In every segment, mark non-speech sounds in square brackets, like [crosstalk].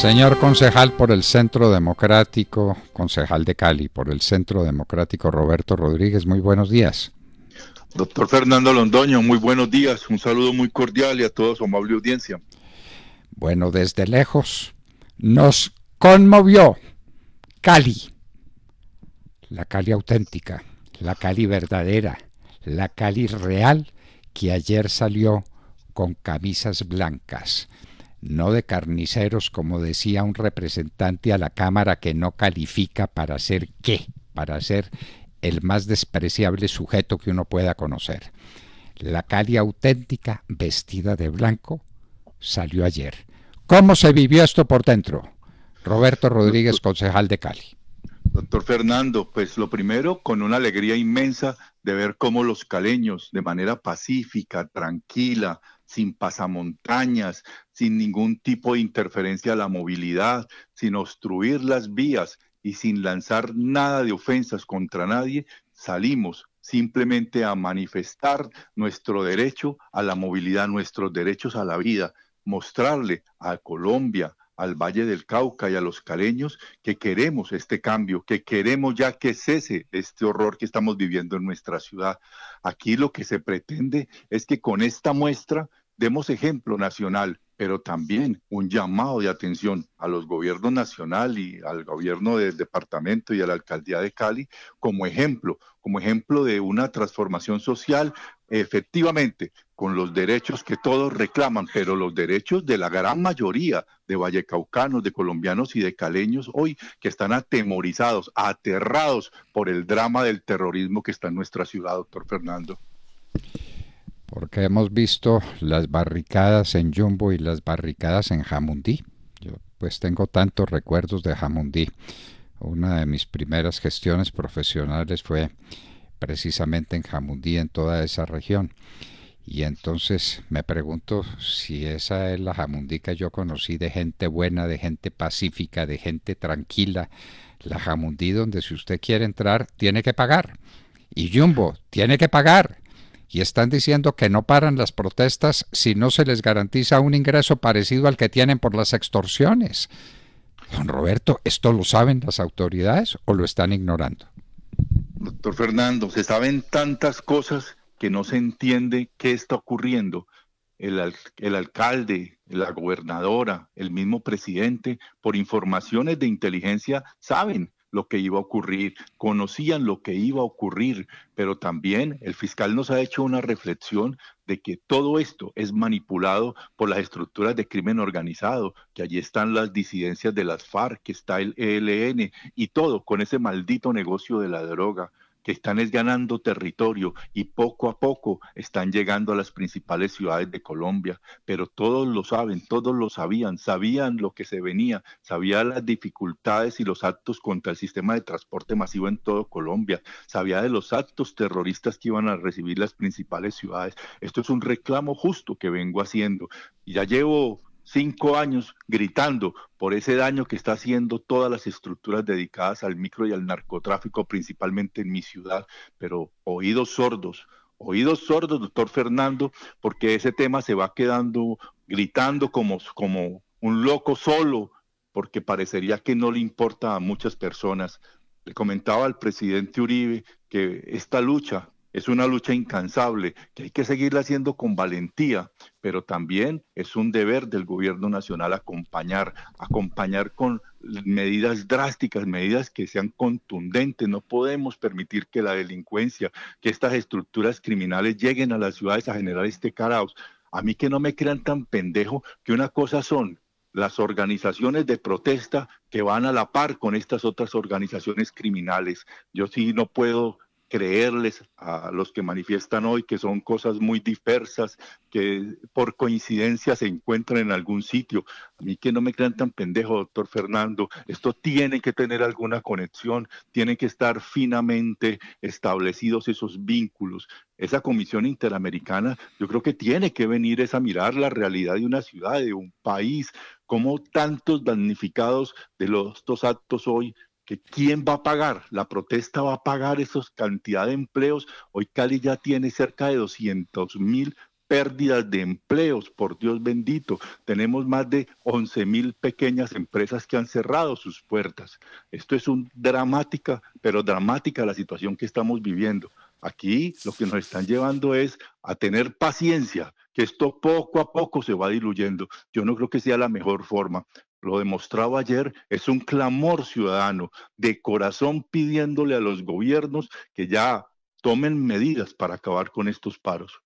Señor concejal por el Centro Democrático, concejal de Cali, por el Centro Democrático Roberto Rodríguez, muy buenos días. Doctor Fernando Londoño, muy buenos días, un saludo muy cordial y a toda su amable audiencia. Bueno, desde lejos nos conmovió Cali, la Cali auténtica, la Cali verdadera, la Cali real que ayer salió con camisas blancas no de carniceros, como decía un representante a la Cámara que no califica para ser qué, para ser el más despreciable sujeto que uno pueda conocer. La Cali auténtica, vestida de blanco, salió ayer. ¿Cómo se vivió esto por dentro? Roberto Rodríguez, concejal de Cali. Doctor Fernando, pues lo primero, con una alegría inmensa de ver cómo los caleños, de manera pacífica, tranquila, sin pasamontañas, sin ningún tipo de interferencia a la movilidad, sin obstruir las vías y sin lanzar nada de ofensas contra nadie, salimos simplemente a manifestar nuestro derecho a la movilidad, nuestros derechos a la vida, mostrarle a Colombia, al Valle del Cauca y a los caleños que queremos este cambio, que queremos ya que cese este horror que estamos viviendo en nuestra ciudad. Aquí lo que se pretende es que con esta muestra Demos ejemplo nacional, pero también un llamado de atención a los gobiernos nacional y al gobierno del departamento y a la alcaldía de Cali como ejemplo, como ejemplo de una transformación social efectivamente con los derechos que todos reclaman, pero los derechos de la gran mayoría de vallecaucanos, de colombianos y de caleños hoy que están atemorizados, aterrados por el drama del terrorismo que está en nuestra ciudad, doctor Fernando porque hemos visto las barricadas en Jumbo y las barricadas en Jamundí. Yo pues tengo tantos recuerdos de Jamundí. Una de mis primeras gestiones profesionales fue precisamente en Jamundí, en toda esa región. Y entonces me pregunto si esa es la Jamundí que yo conocí de gente buena, de gente pacífica, de gente tranquila. La Jamundí donde si usted quiere entrar tiene que pagar. Y Jumbo tiene que pagar y están diciendo que no paran las protestas si no se les garantiza un ingreso parecido al que tienen por las extorsiones. Don Roberto, ¿esto lo saben las autoridades o lo están ignorando? Doctor Fernando, se saben tantas cosas que no se entiende qué está ocurriendo. El, alcalde, la gobernadora, el mismo presidente, por informaciones de inteligencia, saben lo que iba a ocurrir, conocían lo que iba a ocurrir, pero también el fiscal nos ha hecho una reflexión de que todo esto es manipulado por las estructuras de crimen organizado, que allí están las disidencias de las FARC, que está el ELN y todo con ese maldito negocio de la droga que están es ganando territorio y poco a poco están llegando a las principales ciudades de Colombia, pero todos lo saben, todos lo sabían, sabían lo que se venía, sabían las dificultades y los actos contra el sistema de transporte masivo en todo Colombia, sabía de los actos terroristas que iban a recibir las principales ciudades. Esto es un reclamo justo que vengo haciendo. Ya llevo cinco años gritando por ese daño que está haciendo todas las estructuras dedicadas al micro y al narcotráfico, principalmente en mi ciudad, pero oídos sordos, oídos sordos, doctor Fernando, porque ese tema se va quedando gritando como, como un loco solo, porque parecería que no le importa a muchas personas. Le comentaba al presidente Uribe que esta lucha es una lucha incansable que hay que seguirla haciendo con valentía, pero también es un deber del gobierno nacional acompañar, acompañar con medidas drásticas, medidas que sean contundentes. No podemos permitir que la delincuencia, que estas estructuras criminales lleguen a las ciudades a generar este caraos. A mí que no me crean tan pendejo que una cosa son las organizaciones de protesta que van a la par con estas otras organizaciones criminales. Yo sí no puedo creerles a los que manifiestan hoy que son cosas muy diversas, que por coincidencia se encuentran en algún sitio. A mí que no me crean tan pendejo, doctor Fernando, esto tiene que tener alguna conexión, tienen que estar finamente establecidos esos vínculos. Esa comisión interamericana, yo creo que tiene que venir es a mirar la realidad de una ciudad, de un país, como tantos damnificados de los dos actos hoy quién va a pagar, la protesta va a pagar esos cantidad de empleos. Hoy Cali ya tiene cerca de 200 mil pérdidas de empleos, por Dios bendito. Tenemos más de 11 mil pequeñas empresas que han cerrado sus puertas. Esto es un dramática, pero dramática la situación que estamos viviendo. Aquí lo que nos están llevando es a tener paciencia, que esto poco a poco se va diluyendo. Yo no creo que sea la mejor forma, lo demostraba ayer, es un clamor ciudadano de corazón pidiéndole a los gobiernos que ya tomen medidas para acabar con estos paros.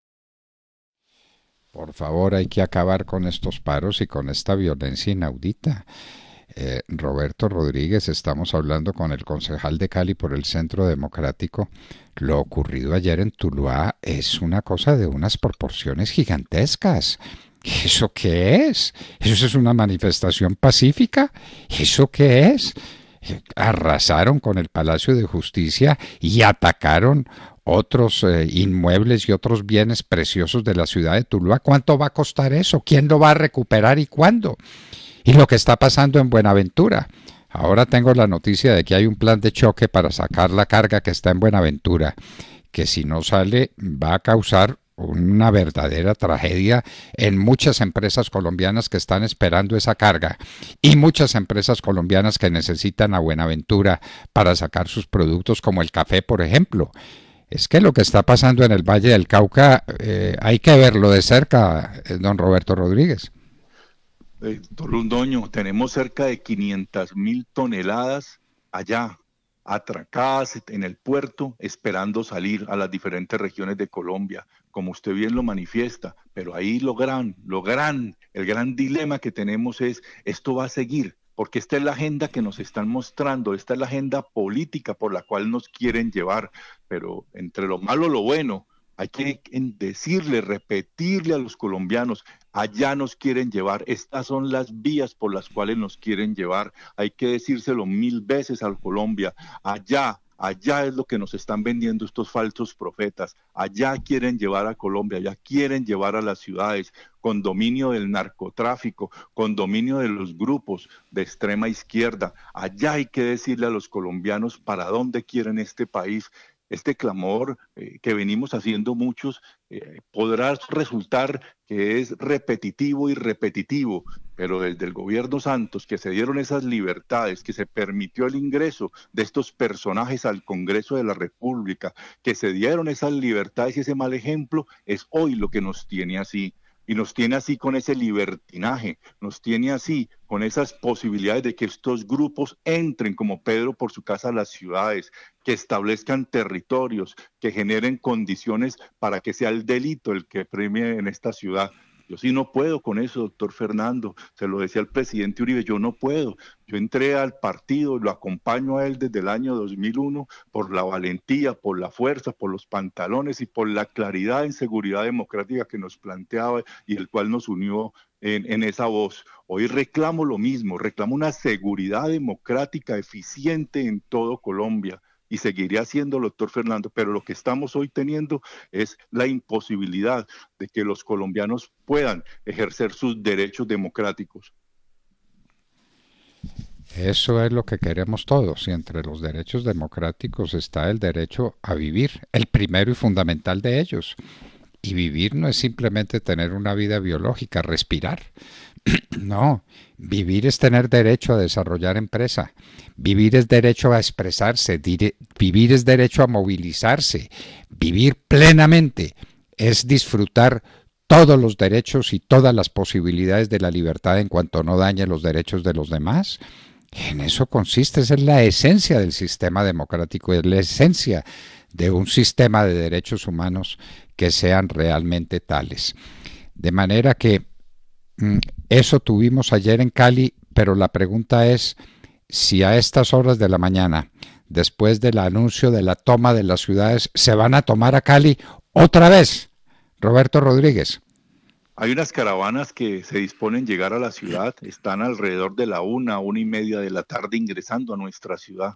Por favor, hay que acabar con estos paros y con esta violencia inaudita. Eh, Roberto Rodríguez, estamos hablando con el concejal de Cali por el Centro Democrático. Lo ocurrido ayer en Tuluá es una cosa de unas proporciones gigantescas. ¿Eso qué es? ¿Eso es una manifestación pacífica? ¿Eso qué es? Arrasaron con el Palacio de Justicia y atacaron otros eh, inmuebles y otros bienes preciosos de la ciudad de Tuluá. ¿Cuánto va a costar eso? ¿Quién lo va a recuperar y cuándo? Y lo que está pasando en Buenaventura. Ahora tengo la noticia de que hay un plan de choque para sacar la carga que está en Buenaventura, que si no sale va a causar una verdadera tragedia en muchas empresas colombianas que están esperando esa carga y muchas empresas colombianas que necesitan a Buenaventura para sacar sus productos como el café, por ejemplo. Es que lo que está pasando en el Valle del Cauca eh, hay que verlo de cerca, eh, don Roberto Rodríguez. Eh, don Lundoño, tenemos cerca de 500 mil toneladas allá atracadas en el puerto esperando salir a las diferentes regiones de Colombia, como usted bien lo manifiesta, pero ahí lo gran, lo gran, el gran dilema que tenemos es, esto va a seguir, porque esta es la agenda que nos están mostrando, esta es la agenda política por la cual nos quieren llevar, pero entre lo malo, lo bueno, hay que decirle, repetirle a los colombianos, allá nos quieren llevar, estas son las vías por las cuales nos quieren llevar. Hay que decírselo mil veces al Colombia, allá Allá es lo que nos están vendiendo estos falsos profetas. Allá quieren llevar a Colombia, allá quieren llevar a las ciudades con dominio del narcotráfico, con dominio de los grupos de extrema izquierda. Allá hay que decirle a los colombianos para dónde quieren este país este clamor eh, que venimos haciendo muchos eh, podrá resultar que es repetitivo y repetitivo, pero desde el gobierno Santos, que se dieron esas libertades, que se permitió el ingreso de estos personajes al Congreso de la República, que se dieron esas libertades y ese mal ejemplo, es hoy lo que nos tiene así y nos tiene así con ese libertinaje, nos tiene así con esas posibilidades de que estos grupos entren como Pedro por su casa a las ciudades, que establezcan territorios, que generen condiciones para que sea el delito el que premie en esta ciudad. Yo sí no puedo con eso, doctor Fernando. Se lo decía el presidente Uribe, yo no puedo. Yo entré al partido, lo acompaño a él desde el año 2001 por la valentía, por la fuerza, por los pantalones y por la claridad en seguridad democrática que nos planteaba y el cual nos unió en, en, esa voz. Hoy reclamo lo mismo, reclamo una seguridad democrática eficiente en todo Colombia, y siendo haciendo, doctor Fernando, pero lo que estamos hoy teniendo es la imposibilidad de que los colombianos puedan ejercer sus derechos democráticos. Eso es lo que queremos todos y entre los derechos democráticos está el derecho a vivir, el primero y fundamental de ellos. Y vivir no es simplemente tener una vida biológica, respirar. [clears throat] No, vivir es tener derecho a desarrollar empresa, vivir es derecho a expresarse, vivir es derecho a movilizarse, vivir plenamente es disfrutar todos los derechos y todas las posibilidades de la libertad en cuanto no dañe los derechos de los demás. En eso consiste, es la esencia del sistema democrático, es la esencia de un sistema de derechos humanos que sean realmente tales. De manera que mm, eso tuvimos ayer en Cali, pero la pregunta es si a estas horas de la mañana, después del anuncio de la toma de las ciudades, se van a tomar a Cali otra vez. Roberto Rodríguez. Hay unas caravanas que se disponen llegar a la ciudad, están alrededor de la una, una y media de la tarde ingresando a nuestra ciudad.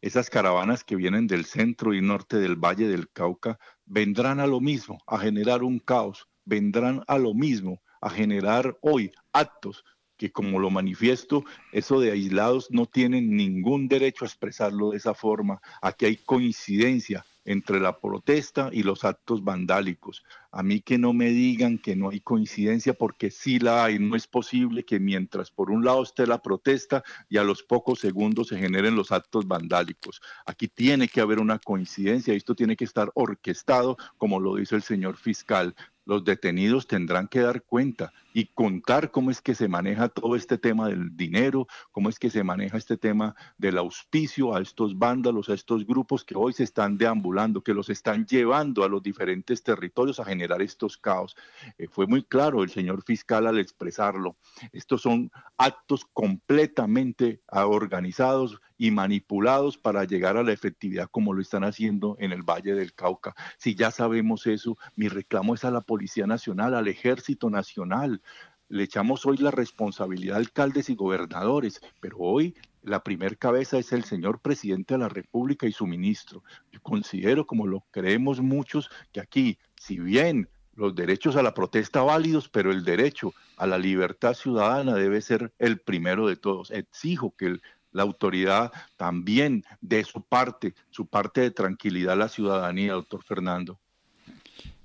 Esas caravanas que vienen del centro y norte del Valle del Cauca vendrán a lo mismo, a generar un caos, vendrán a lo mismo, a generar hoy actos que como lo manifiesto, eso de aislados no tienen ningún derecho a expresarlo de esa forma. Aquí hay coincidencia, entre la protesta y los actos vandálicos. A mí que no me digan que no hay coincidencia, porque sí la hay. No es posible que mientras por un lado esté la protesta y a los pocos segundos se generen los actos vandálicos. Aquí tiene que haber una coincidencia esto tiene que estar orquestado, como lo dice el señor fiscal los detenidos tendrán que dar cuenta y contar cómo es que se maneja todo este tema del dinero, cómo es que se maneja este tema del auspicio a estos vándalos, a estos grupos que hoy se están deambulando, que los están llevando a los diferentes territorios a generar estos caos. Eh, fue muy claro el señor fiscal al expresarlo. Estos son actos completamente organizados y manipulados para llegar a la efectividad como lo están haciendo en el Valle del Cauca. Si ya sabemos eso, mi reclamo es a la Policía Nacional, al Ejército Nacional. Le echamos hoy la responsabilidad a alcaldes y gobernadores, pero hoy la primer cabeza es el señor presidente de la República y su ministro. Yo considero, como lo creemos muchos, que aquí, si bien los derechos a la protesta válidos, pero el derecho a la libertad ciudadana debe ser el primero de todos. Exijo que el la autoridad también de su parte, su parte de tranquilidad a la ciudadanía, doctor Fernando.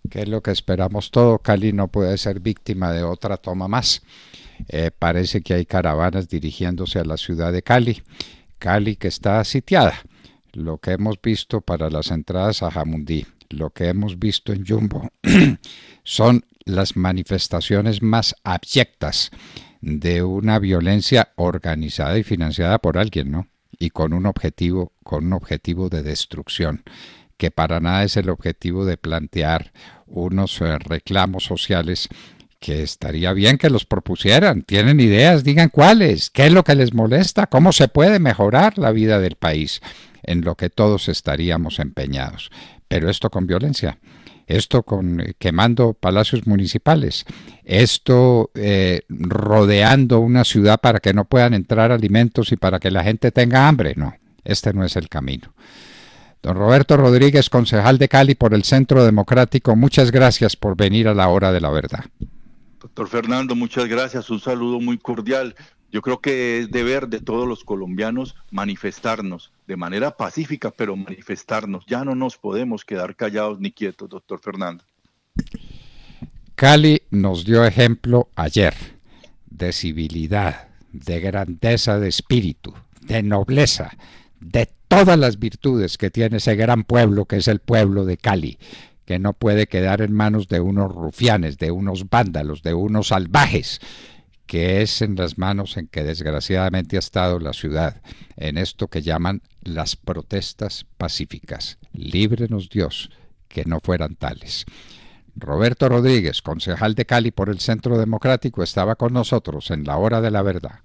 Que es lo que esperamos todo, Cali no puede ser víctima de otra toma más. Eh, parece que hay caravanas dirigiéndose a la ciudad de Cali, Cali que está sitiada. Lo que hemos visto para las entradas a Jamundí, lo que hemos visto en Jumbo, [clears throat] son las manifestaciones más abyectas de una violencia organizada y financiada por alguien, ¿no? Y con un objetivo, con un objetivo de destrucción, que para nada es el objetivo de plantear unos eh, reclamos sociales que estaría bien que los propusieran. Tienen ideas, digan cuáles, qué es lo que les molesta, cómo se puede mejorar la vida del país, en lo que todos estaríamos empeñados. Pero esto con violencia esto con eh, quemando palacios municipales, esto eh, rodeando una ciudad para que no puedan entrar alimentos y para que la gente tenga hambre. No, este no es el camino. Don Roberto Rodríguez, concejal de Cali por el Centro Democrático, muchas gracias por venir a la hora de la verdad. Doctor Fernando, muchas gracias. Un saludo muy cordial. Yo creo que es deber de todos los colombianos manifestarnos de manera pacífica, pero manifestarnos. Ya no nos podemos quedar callados ni quietos, doctor Fernando. Cali nos dio ejemplo ayer de civilidad, de grandeza de espíritu, de nobleza, de todas las virtudes que tiene ese gran pueblo que es el pueblo de Cali, que no puede quedar en manos de unos rufianes, de unos vándalos, de unos salvajes que es en las manos en que desgraciadamente ha estado la ciudad, en esto que llaman las protestas pacíficas. Líbrenos Dios, que no fueran tales. Roberto Rodríguez, concejal de Cali por el Centro Democrático, estaba con nosotros en la hora de la verdad.